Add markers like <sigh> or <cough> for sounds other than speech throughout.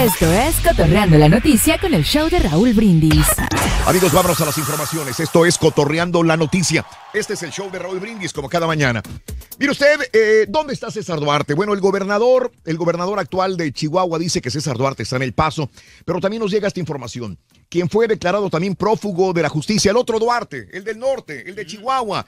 Esto es Cotorreando la Noticia con el show de Raúl Brindis. Amigos, vámonos a las informaciones. Esto es Cotorreando la Noticia. Este es el show de Raúl Brindis, como cada mañana. Mire usted, eh, ¿dónde está César Duarte? Bueno, el gobernador, el gobernador actual de Chihuahua dice que César Duarte está en el paso, pero también nos llega esta información. Quien fue declarado también prófugo de la justicia, el otro Duarte, el del norte, el de Chihuahua.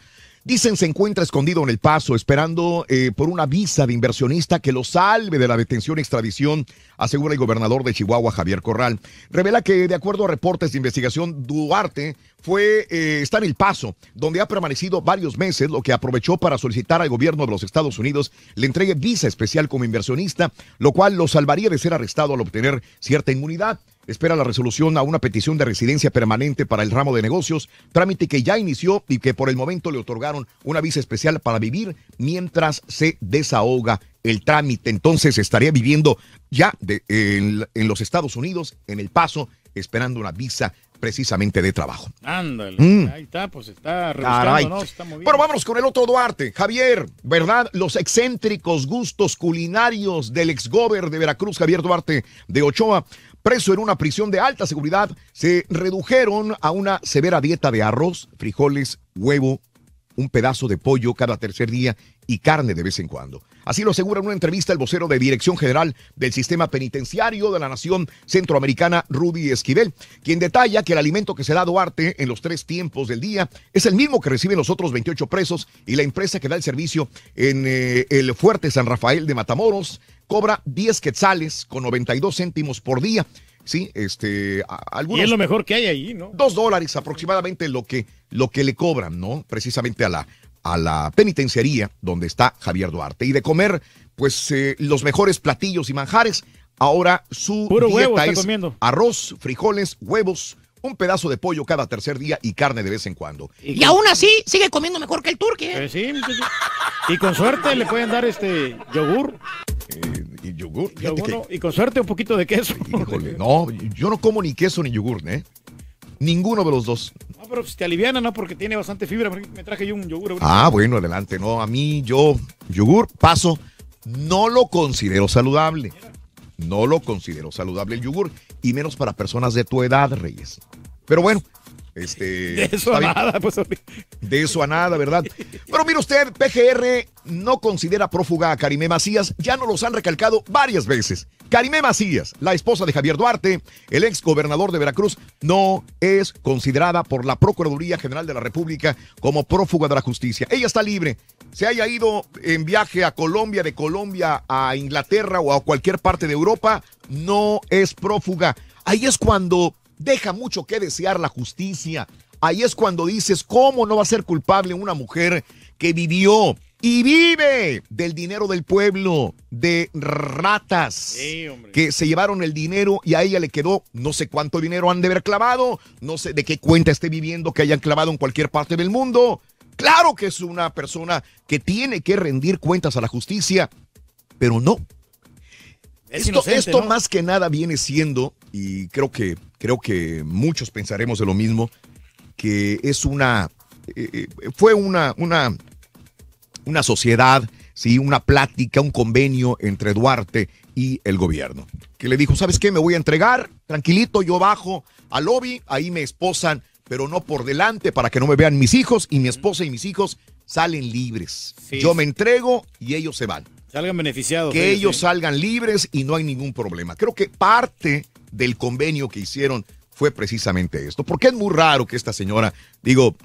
Dicen se encuentra escondido en El Paso, esperando eh, por una visa de inversionista que lo salve de la detención y extradición, asegura el gobernador de Chihuahua, Javier Corral. Revela que, de acuerdo a reportes de investigación, Duarte fue, estar eh, está en El Paso, donde ha permanecido varios meses, lo que aprovechó para solicitar al gobierno de los Estados Unidos le entregue visa especial como inversionista, lo cual lo salvaría de ser arrestado al obtener cierta inmunidad. Espera la resolución a una petición de residencia permanente para el ramo de negocios, trámite que ya inició y que por el momento le otorgaron una visa especial para vivir mientras se desahoga el trámite. Entonces estaría viviendo ya en, en los Estados Unidos, en El Paso, esperando una visa precisamente de trabajo. Ándale, mm. ahí está, pues está ¿no? Bueno, vámonos con el otro Duarte. Javier, ¿verdad? Los excéntricos gustos culinarios del ex exgober de Veracruz, Javier Duarte de Ochoa, preso en una prisión de alta seguridad, se redujeron a una severa dieta de arroz, frijoles, huevo un pedazo de pollo cada tercer día y carne de vez en cuando. Así lo asegura en una entrevista el vocero de Dirección General del Sistema Penitenciario de la Nación Centroamericana, Rudy Esquivel, quien detalla que el alimento que se da a Duarte en los tres tiempos del día es el mismo que reciben los otros 28 presos y la empresa que da el servicio en eh, el Fuerte San Rafael de Matamoros cobra 10 quetzales con 92 céntimos por día ¿sí? Este, algunos, y es lo mejor que hay ahí, ¿no? Dos dólares aproximadamente lo que, lo que le cobran, ¿no? Precisamente a la, a la penitenciaría donde está Javier Duarte. Y de comer, pues, eh, los mejores platillos y manjares. Ahora su Puro dieta comiendo. arroz, frijoles, huevos, un pedazo de pollo cada tercer día y carne de vez en cuando. Y, aún así sigue comiendo mejor que el turque. ¿eh? Eh, sí, Y con suerte le pueden dar este yogur yogur. y con suerte un poquito de queso. <laughs> Híjole, no, yo no como ni queso ni yogur, ¿eh? Ninguno de los dos. No, pero si pues te aliviana, ¿no? Porque tiene bastante fibra. Me traje yo un yogur. Ah, bueno, adelante. No, a mí yo, yogur, paso. No lo considero saludable. No lo considero saludable el yogur. Y menos para personas de tu edad, Reyes. Pero bueno, este, <laughs> de eso a nada, pues, De eso a nada, ¿verdad? Pero mire usted, PGR no considera prófuga a Karimé Macías, ya nos los han recalcado varias veces. Karimé Macías, la esposa de Javier Duarte, el ex gobernador de Veracruz, no es considerada por la Procuraduría General de la República como prófuga de la justicia. Ella está libre. Se haya ido en viaje a Colombia, de Colombia a Inglaterra o a cualquier parte de Europa, no es prófuga. Ahí es cuando deja mucho que desear la justicia. Ahí es cuando dices, ¿cómo no va a ser culpable una mujer que vivió y vive del dinero del pueblo, de ratas que se llevaron el dinero y a ella le quedó no sé cuánto dinero han de haber clavado, no sé de qué cuenta esté viviendo que hayan clavado en cualquier parte del mundo. Claro que es una persona que tiene que rendir cuentas a la justicia, pero no. esto, más que nada viene siendo, y creo que creo que muchos pensaremos de lo mismo, que es una, eh, eh, fue una, una, una sociedad, ¿sí? una plática, un convenio entre Duarte y el gobierno, que le dijo, ¿sabes qué? Me voy a entregar, tranquilito, yo bajo al lobby, ahí me esposan, pero no por delante para que no me vean mis hijos y mi esposa y mis hijos salen libres. Yo me entrego y ellos se van. Salgan beneficiados. Que ellos, salgan libres y no hay ningún problema. Creo que parte del convenio que hicieron fue precisamente esto. Porque es muy raro que esta señora, digo,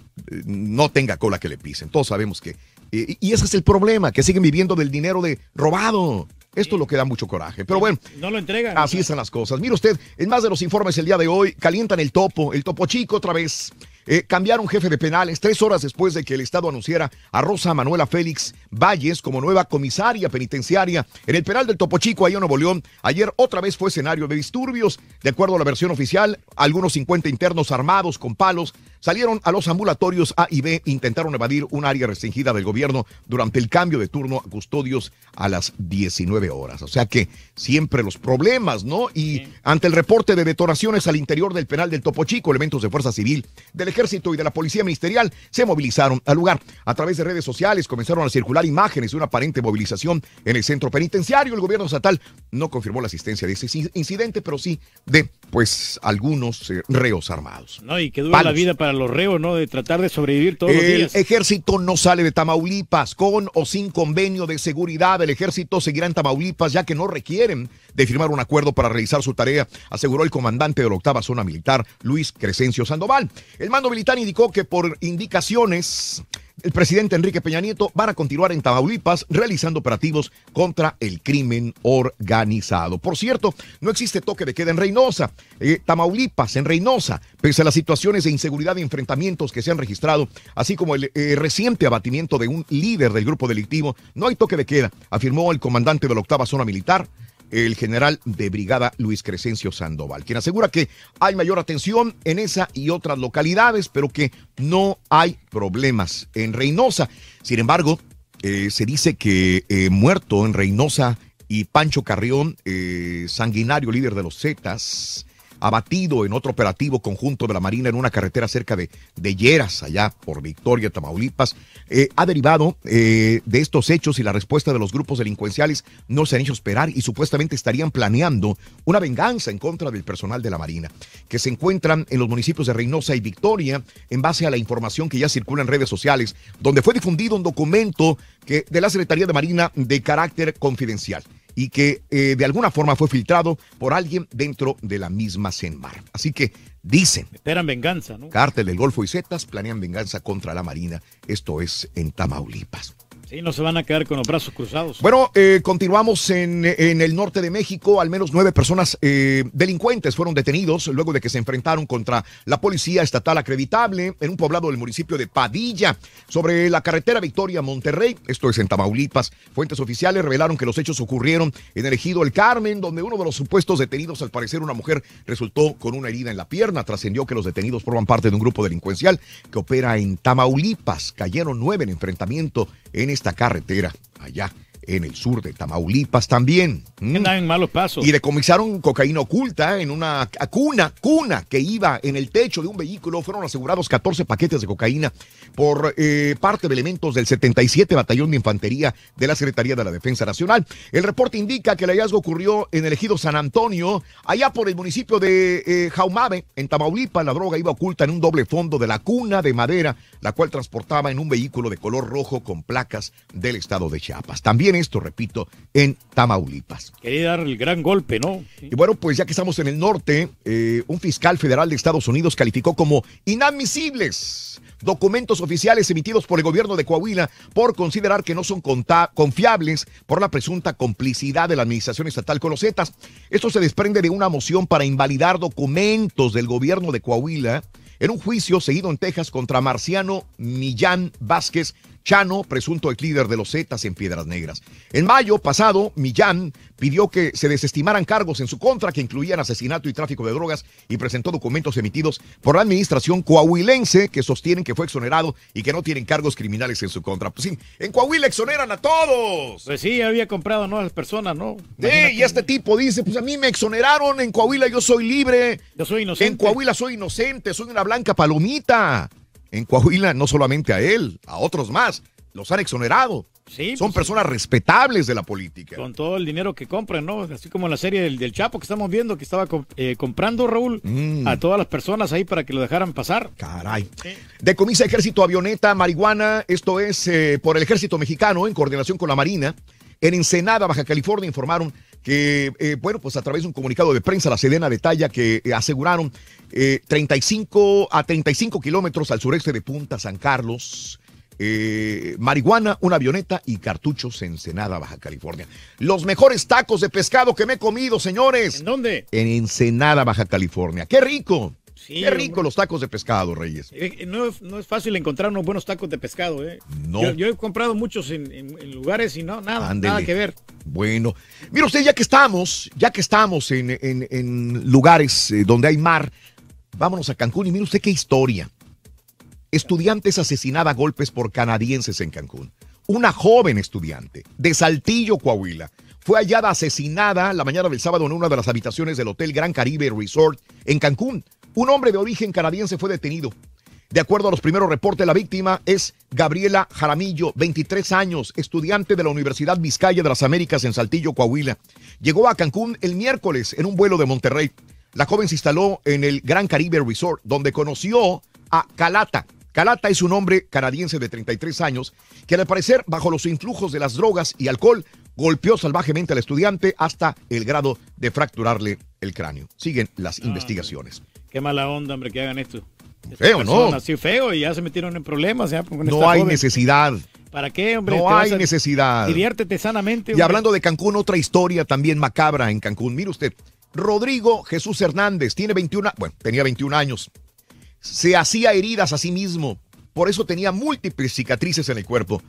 no tenga cola que le pisen. Todos sabemos que. Y ese es el problema, que siguen viviendo del dinero de robado. Esto es lo que da mucho coraje. Pero bueno. No lo entregan. Así están las cosas. Mire usted, en más de los informes el día de hoy, calientan el topo, el topo chico otra vez. Eh, cambiaron jefe de penales tres horas después de que el Estado anunciara a Rosa Manuela Félix Valles como nueva comisaria penitenciaria en el penal del Topo Chico, ahí Nuevo León. Ayer otra vez fue escenario de disturbios. De acuerdo a la versión oficial, algunos 50 internos armados con palos salieron a los ambulatorios A y B, intentaron evadir un área restringida del gobierno durante el cambio de turno a custodios a las 19 horas. O sea que siempre los problemas, ¿no? Y ante el reporte de detonaciones al interior del penal del Topo Chico, elementos de Fuerza Civil, del Ejército y de la Policía Ministerial se movilizaron al lugar. A través de redes sociales comenzaron a circular imágenes de una aparente movilización en el centro penitenciario. El gobierno estatal no confirmó la asistencia de ese incidente, pero sí de, pues, algunos eh, reos armados. No, y que dura la vida para los reos, ¿no? De tratar de sobrevivir todos el los días. El ejército no sale de Tamaulipas. Con o sin convenio de seguridad, el ejército seguirá en Tamaulipas, ya que no requieren de firmar un acuerdo para realizar su tarea, aseguró el comandante de la octava zona militar, Luis Crescencio Sandoval. El mando militar indicó que por indicaciones el presidente Enrique Peña Nieto van a continuar en Tamaulipas realizando operativos contra el crimen organizado. Por cierto, no existe toque de queda en Reynosa, eh, Tamaulipas, en Reynosa, pese a las situaciones de inseguridad y enfrentamientos que se han registrado, así como el eh, reciente abatimiento de un líder del grupo delictivo, no hay toque de queda, afirmó el comandante de la octava zona militar, el general de brigada Luis Crescencio Sandoval, quien asegura que hay mayor atención en esa y otras localidades, pero que no hay problemas en Reynosa. Sin embargo, eh, se dice que eh, muerto en Reynosa y Pancho Carrión, eh, sanguinario líder de los Zetas, abatido en otro operativo conjunto de la Marina en una carretera cerca de, de Lleras, allá por Victoria, Tamaulipas, eh, ha derivado eh, de estos hechos y la respuesta de los grupos delincuenciales no se han hecho esperar y supuestamente estarían planeando una venganza en contra del personal de la Marina, que se encuentran en los municipios de Reynosa y Victoria en base a la información que ya circula en redes sociales, donde fue difundido un documento que, de la Secretaría de Marina de carácter confidencial y que eh, de alguna forma fue filtrado por alguien dentro de la misma Senmar. Así que dicen. Esperan venganza, ¿no? Cártel del Golfo y Zetas planean venganza contra la Marina. Esto es en Tamaulipas. Sí, no se van a quedar con los brazos cruzados. Bueno, eh, continuamos en, el norte de México. Al menos nueve personas eh, delincuentes fueron detenidos luego de que se enfrentaron contra la policía estatal acreditable en un poblado del municipio de Padilla, sobre la carretera Victoria Monterrey. Esto es en Tamaulipas. Fuentes oficiales revelaron que los hechos ocurrieron en el ejido El Carmen, donde uno de los supuestos detenidos, al parecer una mujer, resultó con una herida en la pierna. Trascendió que los detenidos forman parte de un grupo delincuencial que opera en Tamaulipas. Cayeron nueve en enfrentamiento en este esta carretera allá en el sur de Tamaulipas también. Mm. en malos Y decomisaron cocaína oculta en una cuna, cuna que iba en el techo de un vehículo. Fueron asegurados 14 paquetes de cocaína por eh, parte de elementos del 77 Batallón de Infantería de la Secretaría de la Defensa Nacional. El reporte indica que el hallazgo ocurrió en el ejido San Antonio, allá por el municipio de eh, Jaumabe, en Tamaulipas. La droga iba oculta en un doble fondo de la cuna de madera, la cual transportaba en un vehículo de color rojo con placas del estado de Chiapas. También esto, repito, en Tamaulipas. Quería dar el gran golpe, ¿no? Y bueno, pues ya que estamos en el norte, eh, un fiscal federal de Estados Unidos calificó como inadmisibles documentos oficiales emitidos por el gobierno de Coahuila por considerar que no son confiables por la presunta complicidad de la administración estatal con los Zetas. Esto se desprende de una moción para invalidar documentos del gobierno de Coahuila en un juicio seguido en Texas contra Marciano Millán Vázquez, Chano, presunto ex líder de los Zetas en Piedras Negras. En mayo pasado, Millán pidió que se desestimaran cargos en su contra que incluían asesinato y tráfico de drogas y presentó documentos emitidos por la administración coahuilense que sostienen que fue exonerado y que no tienen cargos criminales en su contra. Pues sí, en Coahuila exoneran a todos. Pues sí, había comprado a nuevas personas, ¿no? y este tipo dice, pues a mí me exoneraron en Coahuila, yo soy libre. Yo soy inocente. En Coahuila soy inocente, soy una blanca palomita en Coahuila, no solamente a él, a otros más. Los han exonerado. Sí, pues Son personas respetables de la política. Con todo el dinero que compran, ¿no? Así como la serie del, Chapo que estamos viendo, que estaba eh, comprando, Raúl, mm. a todas las personas ahí para que lo dejaran pasar. Caray. De comisa, ejército avioneta, marihuana, esto es eh, por el ejército mexicano en coordinación con la Marina. En Ensenada, Baja California, informaron que, eh, bueno, pues a través de un comunicado de prensa, la Sedena detalla que eh, aseguraron 35 eh, a 35 kilómetros al sureste de Punta San Carlos. marihuana, una avioneta y cartuchos en Ensenada, Baja California. Los mejores tacos de pescado que me he comido, señores. ¿En dónde? En Ensenada, Baja California. ¡Qué rico! Qué rico los tacos de pescado, Reyes. Eh, eh, no, es fácil encontrar unos buenos tacos de pescado, ¿eh? No. Yo, he comprado muchos en, lugares y no, nada, que ver. Bueno, mire usted, ya que estamos, ya que estamos en, lugares eh, donde hay mar, vámonos a Cancún y mire usted qué historia. Estudiantes asesinada a golpes por canadienses en Cancún. Una joven estudiante de Saltillo, Coahuila, fue hallada asesinada la mañana del sábado en una de las habitaciones del Hotel Gran Caribe Resort en Cancún. Un hombre de origen canadiense fue detenido. De acuerdo a los primeros reportes, la víctima es Gabriela Jaramillo, 23 años, estudiante de la Universidad Vizcaya de las Américas en Saltillo, Coahuila. Llegó a Cancún el miércoles en un vuelo de Monterrey. La joven se instaló en el Gran Caribe Resort, donde conoció a Calata. Calata es un hombre canadiense de 33 años que al parecer, bajo los influjos de las drogas y alcohol, golpeó salvajemente al estudiante hasta el grado de fracturarle el cráneo. Siguen las ah, investigaciones. Qué mala onda, hombre, que hagan esto. Feo, ¿no? Sí, feo, y ya se metieron en problemas. no hay necesidad. ¿Para qué, hombre? No hay necesidad. Diviértete sanamente. Y hablando de Cancún, otra historia también macabra en Cancún. Mire usted, Rodrigo Jesús Hernández tiene 21, bueno, tenía 21 años. Se hacía heridas a sí mismo por eso tenía múltiples cicatrices en el cuerpo.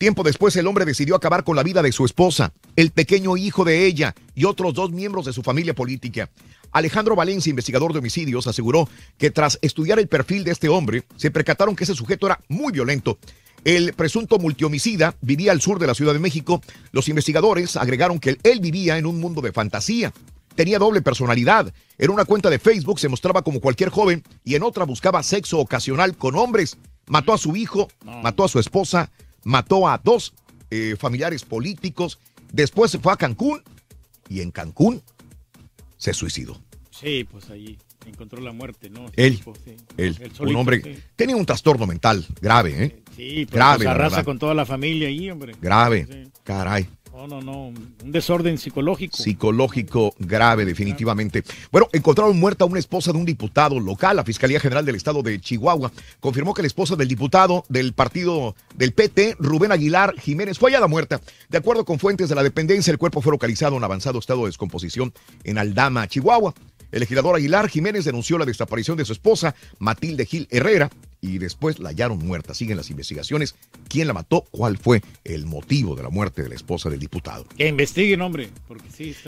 Tiempo después el hombre decidió acabar con la vida de su esposa, el pequeño hijo de ella y otros dos miembros de su familia política. Alejandro Valencia, investigador de homicidios, aseguró que tras estudiar el perfil de este hombre, se percataron que ese sujeto era muy violento. El presunto multihomicida vivía al sur de la Ciudad de México. Los investigadores agregaron que él vivía en un mundo de fantasía. Tenía doble personalidad. En una cuenta de Facebook se mostraba como cualquier joven y en otra buscaba sexo ocasional con hombres. Mató a su hijo, mató a su esposa, mató a dos eh, familiares políticos. Después se fue a Cancún y en Cancún se suicidó. Sí, pues ahí encontró la muerte, ¿no? Él, un hombre tenía un trastorno mental grave, ¿eh? Sí, pues grave. Se pues, arrasa con toda la familia ahí, hombre. Grave, caray. No, no, no, un desorden psicológico. Psicológico grave, definitivamente. Bueno, encontraron muerta una esposa de un diputado local. La Fiscalía General del Estado de Chihuahua confirmó que la esposa del diputado del partido del PT, Rubén Aguilar Jiménez, fue hallada muerta. De acuerdo con fuentes de la dependencia, el cuerpo fue localizado en avanzado estado de descomposición en Aldama, Chihuahua. El legislador Aguilar Jiménez denunció la desaparición de su esposa, Matilde Gil Herrera, y después la hallaron muerta. Siguen las investigaciones. ¿Quién la mató? ¿Cuál fue el motivo de la muerte de la esposa del diputado? Que investiguen, hombre.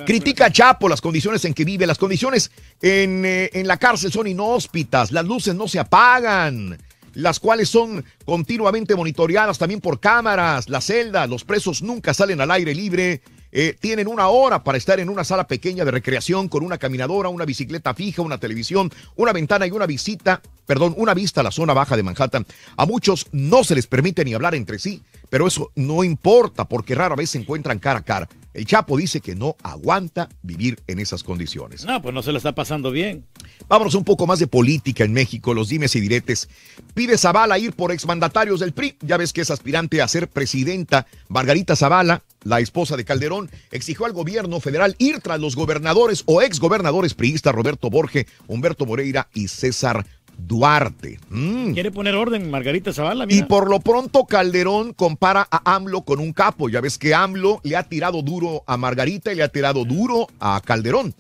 Critica a Chapo las condiciones en que vive. Las condiciones en, eh, en la cárcel son inhóspitas. Las luces no se apagan las cuales son continuamente monitoreadas también por cámaras, la celda. los presos nunca salen al aire libre, eh, tienen una hora para estar en una sala pequeña de recreación con una caminadora, una bicicleta fija, una televisión, una ventana y una visita, perdón, una vista a la zona baja de Manhattan. A muchos no se les permite ni hablar entre sí, pero eso no importa porque rara vez se encuentran cara a cara. El Chapo dice que no aguanta vivir en esas condiciones. No, pues no se le está pasando bien. Vámonos un poco más de política en México, los dimes y diretes. Pide Zavala ir por exmandatarios del PRI. Ya ves que es aspirante a ser presidenta Margarita Zavala la esposa de Calderón, exigió al gobierno federal ir tras los gobernadores o exgobernadores priistas Roberto Borge, Humberto Moreira y César Duarte. Mm. Quiere poner orden Margarita Zavala. Y por lo pronto Calderón compara a AMLO con un capo. Ya ves que AMLO le ha tirado duro a Margarita y le ha tirado duro a Calderón.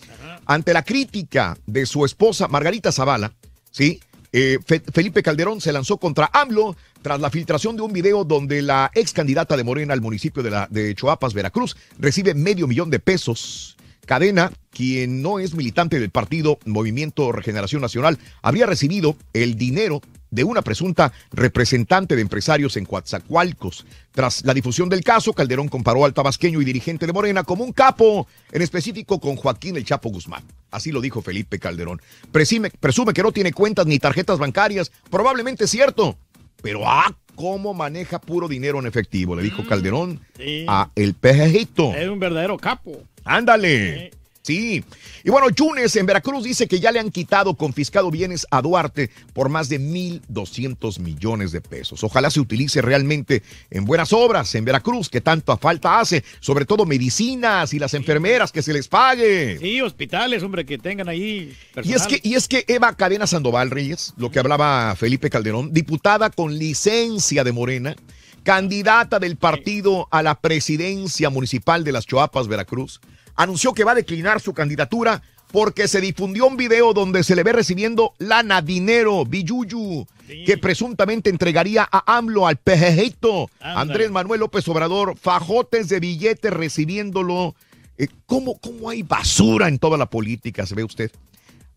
Ante la crítica de su esposa Margarita Zavala, ¿sí? Eh, Felipe Calderón se lanzó contra AMLO tras la filtración de un video donde la ex candidata de Morena al municipio de, la, de Choapas, Veracruz, recibe medio millón de pesos. Cadena, quien no es militante del partido Movimiento Regeneración Nacional, habría recibido el dinero de una presunta representante de empresarios en Coatzacoalcos. Tras la difusión del caso, Calderón comparó al tabasqueño y dirigente de Morena como un capo, en específico con Joaquín El Chapo Guzmán. Así lo dijo Felipe Calderón. Presume, que no tiene cuentas ni tarjetas bancarias, probablemente es cierto, pero ah, cómo maneja puro dinero en efectivo, le dijo mm, Calderón a El Pejejito. Es un verdadero capo. Ándale. Sí. Y bueno, Yunes en Veracruz dice que ya le han quitado, confiscado bienes a Duarte por más de 1.200 millones de pesos. Ojalá se utilice realmente en buenas obras en Veracruz, que tanta falta hace, sobre todo medicinas y las enfermeras que se les pague. Sí, hospitales, hombre, que tengan ahí. Y es, que, y es que Eva Cadena Sandoval Reyes, lo que hablaba Felipe Calderón, diputada con licencia de Morena, candidata del partido a la presidencia municipal de las Choapas, Veracruz anunció que va a declinar su candidatura porque se difundió un video donde se le ve recibiendo lana, dinero, billuyu, que presuntamente entregaría a AMLO, al pejejito, Andrés Manuel López Obrador, fajotes de billetes recibiéndolo. Eh, ¿cómo, hay basura en toda la política, se ve usted?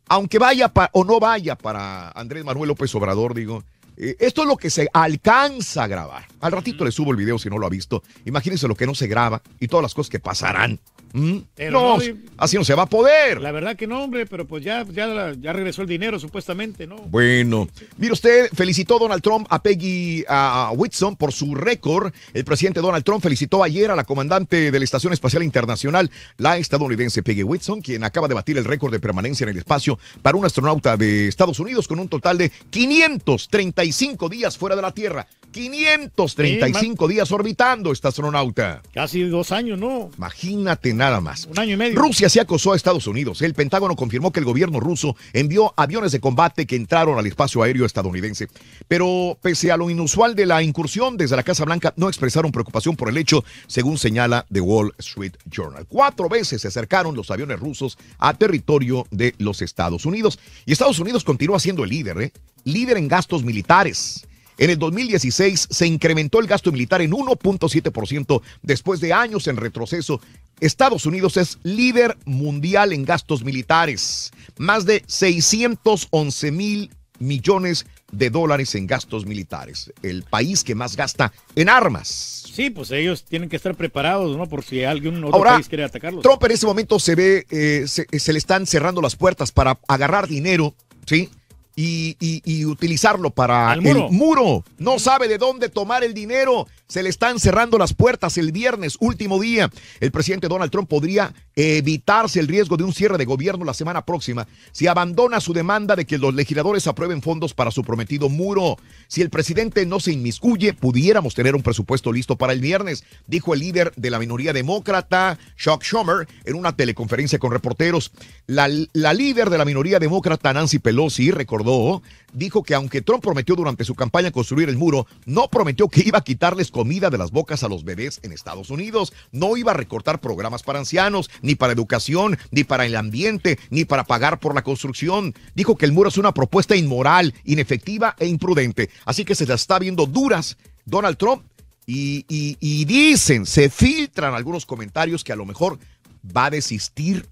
Aunque vaya o no vaya para Andrés Manuel López Obrador, digo, eh, esto es lo que se alcanza a grabar. Al ratito le subo el video si no lo ha visto. Imagínense lo que no se graba y todas las cosas que pasarán. ¿Mm? así no se va a poder. La verdad que no, hombre, pero pues ya, ya, ya regresó el dinero, supuestamente, ¿no? Bueno, mire usted, felicitó Donald Trump a Peggy a Whitson por su récord. El presidente Donald Trump felicitó ayer a la comandante de la Estación Espacial Internacional, la estadounidense Peggy Whitson, quien acaba de batir el récord de permanencia en el espacio para un astronauta de Estados Unidos con un total de 530 535 días fuera de la Tierra. 535 días orbitando esta astronauta. Casi dos años, ¿no? Imagínate nada más. Un año y medio. Rusia se acosó a Estados Unidos. El Pentágono confirmó que el gobierno ruso envió aviones de combate que entraron al espacio aéreo estadounidense. Pero pese a lo inusual de la incursión desde la Casa Blanca, no expresaron preocupación por el hecho, según señala The Wall Street Journal. Cuatro veces se acercaron los aviones rusos a territorio de los Estados Unidos. Y Estados Unidos continúa siendo el líder, ¿eh? líder en gastos militares. En el 2016 se incrementó el gasto militar en 1.7% después de años en retroceso. Estados Unidos es líder mundial en gastos militares, más de 611 mil millones de dólares en gastos militares, el país que más gasta en armas. Sí, pues ellos tienen que estar preparados, ¿no? Por si algún otro país quiere atacarlos. Trump en ese momento se ve, eh, eh, se le están cerrando las puertas para agarrar dinero, ¿sí? y, y, utilizarlo para muro. No sabe de dónde tomar el dinero se le están cerrando las puertas el viernes, último día. El presidente Donald Trump podría evitarse el riesgo de un cierre de gobierno la semana próxima si abandona su demanda de que los legisladores aprueben fondos para su prometido muro. Si el presidente no se inmiscuye, pudiéramos tener un presupuesto listo para el viernes, dijo el líder de la minoría demócrata, Chuck Schumer, en una teleconferencia con reporteros. La, la líder de la minoría demócrata, Nancy Pelosi, recordó, dijo que aunque Trump prometió durante su campaña construir el muro, no prometió que iba a quitarles comida de las bocas a los bebés en Estados Unidos. No iba a recortar programas para ancianos, ni para educación, ni para el ambiente, ni para pagar por la construcción. Dijo que el muro es una propuesta inmoral, inefectiva e imprudente. Así que se la está viendo duras Donald Trump. Y, dicen, se filtran algunos comentarios que a lo mejor va a desistir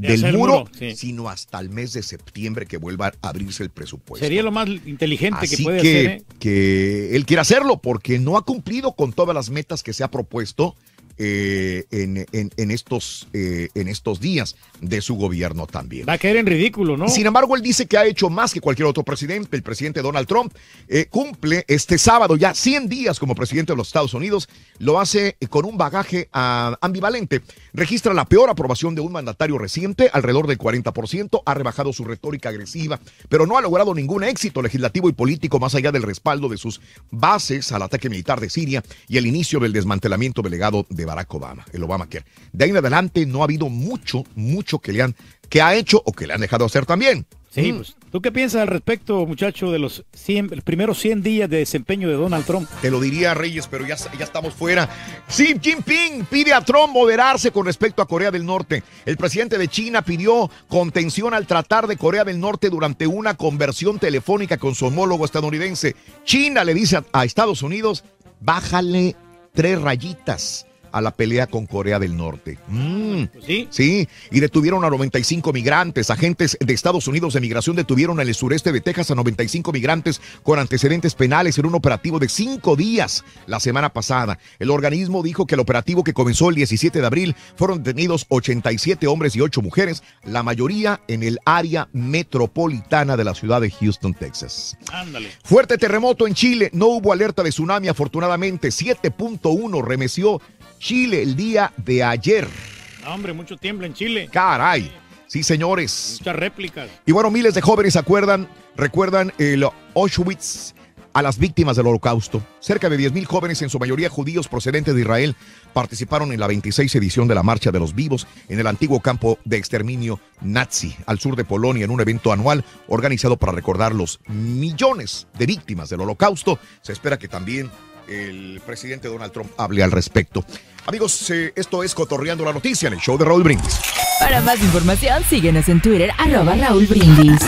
del muro, sino hasta el mes de septiembre que vuelva a abrirse el presupuesto. Sería lo más inteligente que puede ser hacer, ¿eh? que él quiere hacerlo porque no ha cumplido con todas las metas que se ha propuesto eh, en, estos, eh, en estos días de su gobierno también. Va a caer en ridículo, ¿no? Sin embargo, él dice que ha hecho más que cualquier otro presidente. El presidente Donald Trump eh, cumple este sábado ya 100 días como presidente de los Estados Unidos. Lo hace con un bagaje ah, ambivalente. Registra la peor aprobación de un mandatario reciente, alrededor del 40%. Ha rebajado su retórica agresiva, pero no ha logrado ningún éxito legislativo y político más allá del respaldo de sus bases al ataque militar de Siria y el inicio del desmantelamiento delegado de Barack Obama, el Obamacare. De ahí en adelante no ha habido mucho, mucho que le han, que ha hecho o que le han dejado hacer también. Sí, pues. ¿tú qué piensas al respecto, muchacho, de los, primeros 100 días de desempeño de Donald Trump? Te lo diría, Reyes, pero ya, ya estamos fuera. Xi Jinping pide a Trump moderarse con respecto a Corea del Norte. El presidente de China pidió contención al tratar de Corea del Norte durante una conversión telefónica con su homólogo estadounidense. China le dice a Estados Unidos, bájale tres rayitas a la pelea con Corea del Norte. Mm. Pues ¿Sí? sí, y detuvieron a 95 migrantes. Agentes de Estados Unidos de Migración detuvieron en el sureste de Texas a 95 migrantes con antecedentes penales en un operativo de cinco días la semana pasada. El organismo dijo que el operativo que comenzó el 17 de abril fueron detenidos 87 hombres y 8 mujeres, la mayoría en el área metropolitana de la ciudad de Houston, Texas. Ándale. Fuerte terremoto en Chile. No hubo alerta de tsunami, afortunadamente. 7.1 remeció Chile el día de ayer. hombre, mucho tiempo en Chile. Caray. Sí, señores. Muchas réplicas. Y bueno, miles de jóvenes acuerdan, recuerdan el Auschwitz a las víctimas del holocausto. Cerca de 10.000 jóvenes, en su mayoría judíos procedentes de Israel, participaron en la 26 edición de la Marcha de los Vivos en el antiguo campo de exterminio nazi al sur de Polonia en un evento anual organizado para recordar los millones de víctimas del holocausto. Se espera que también el presidente Donald Trump hable al respecto. Amigos, eh, esto es Cotorreando la Noticia en el show de Raúl Brindis. Para más información, síguenos en Twitter, arroba Raúl Brindis.